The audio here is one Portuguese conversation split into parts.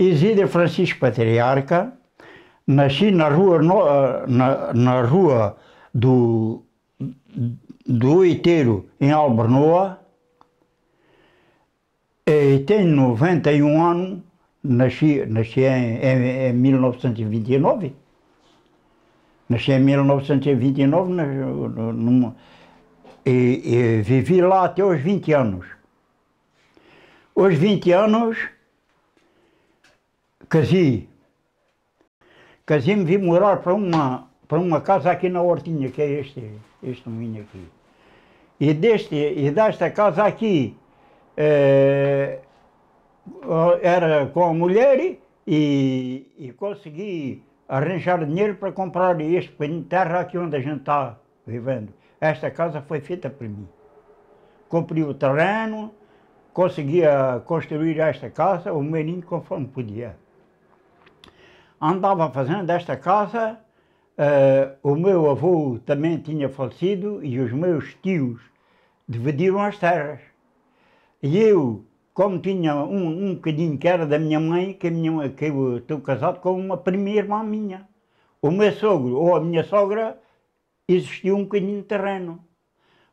Exídio Francisco Patriarca, nasci na rua, eh, na, na rua do, do Oiteiro, em Albernoa, e tenho 91 anos, nasci, nasci em, em, em 1929. Nasci em 1929 numa, e, e, vivi lá até os 20 anos. Os 20 anos casei. Casei-me, vim morar para uma, para uma casa aqui na Hortinha, que é este, este moinho aqui. E, deste, e desta casa aqui, eh, era com a mulher e, e consegui arranjar dinheiro para comprar este pequeno terra aqui onde a gente está vivendo. Esta casa foi feita para mim. Comprei o terreno, conseguia construir esta casa, o menino conforme podia andava fazendo desta casa. Uh, o meu avô também tinha falecido e os meus tios dividiram as terras. E eu, como tinha um, um bocadinho que era da minha mãe, que, minha, que eu estou casado com uma primeira irmã minha. O meu sogro ou a minha sogra existia um bocadinho de terreno.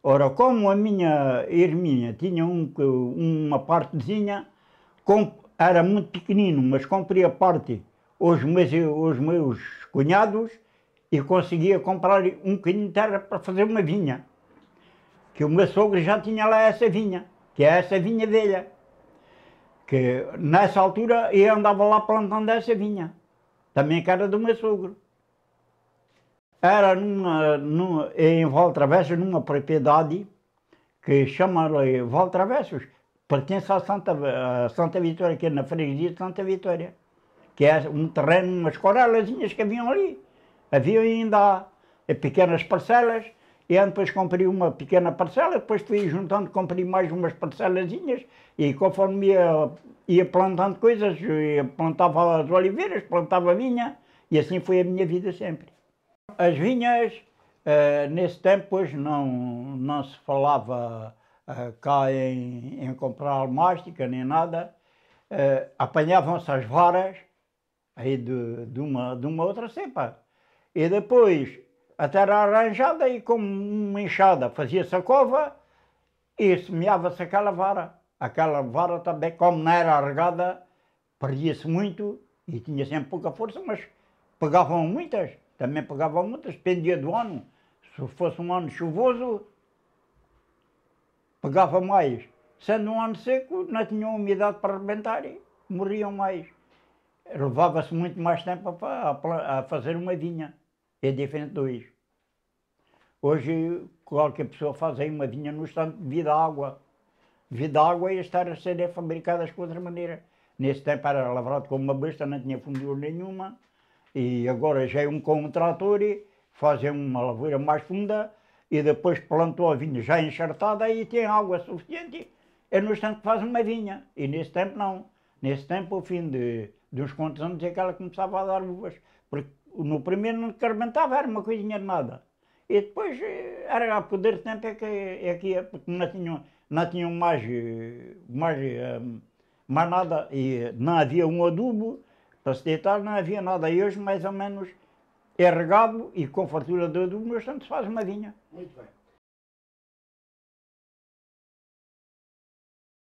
Ora, como a minha irminha tinha um, uma partezinha, era muito pequenino, mas comprei a parte os meus, os meus cunhados e conseguia comprar um bocadinho de terra para fazer uma vinha. Que o meu sogro já tinha lá essa vinha, que é essa vinha velha. Que nessa altura eu andava lá plantando essa vinha, também que era do meu sogro. Era numa, numa, em Valtravessos, numa propriedade que chama-lhe Valtravessos, pertence à Santa, à Santa Vitória, que é na freguesia de Santa Vitória que é um terreno, umas corelazinhas que haviam ali. Havia ainda eh, pequenas parcelas, e depois comprei uma pequena parcela, depois fui juntando, comprei mais umas parcelazinhas, e conforme ia, ia plantando coisas, eh, plantava as oliveiras, plantava vinha, e assim foi a minha vida sempre. As vinhas, eh, nesse tempo, pois, não, não se falava cá em, em comprar almástica nem nada, apanhavam-se as varas, aí de, de, uma, de uma outra cepa. E depois a terra arranjada e com uma enxada fazia-se a cova e semeava-se aquela vara. Aquela vara também, como não era regada, perdia-se muito e tinha sempre pouca força, mas pegavam muitas, também pegavam muitas, dependia do ano. Se fosse um ano chuvoso, pegava mais. Sendo um ano seco, não tinham umidade para arrebentar e morriam mais levava-se muito mais tempo a, a, a, fazer uma vinha. É diferente de hoje. Hoje, qualquer pessoa faz aí uma vinha no instante devido à água. Devido à água e estar a ser fabricadas de outra maneira. Nesse tempo era lavrado com uma besta, não tinha fundidor nenhuma. E agora já é um com um trator e fazem uma lavoura mais funda e depois plantou a vinha já enxertada e tem água suficiente. É no instante que faz uma vinha. E nesse tempo não. Nesse tempo, ao fim de de uns quantos anos é que ela começava a dar uvas, porque no primeiro não carmentava, era uma coisinha de nada. E depois eh, era a poder tempo é que, é que ia, porque não tinham, não tinham mais, eh, mais, eh, mais nada, e não havia um adubo para se deitar, não havia nada. E hoje mais ou menos é regado e com fartura de adubo, mas tanto faz uma vinha. Muito bem.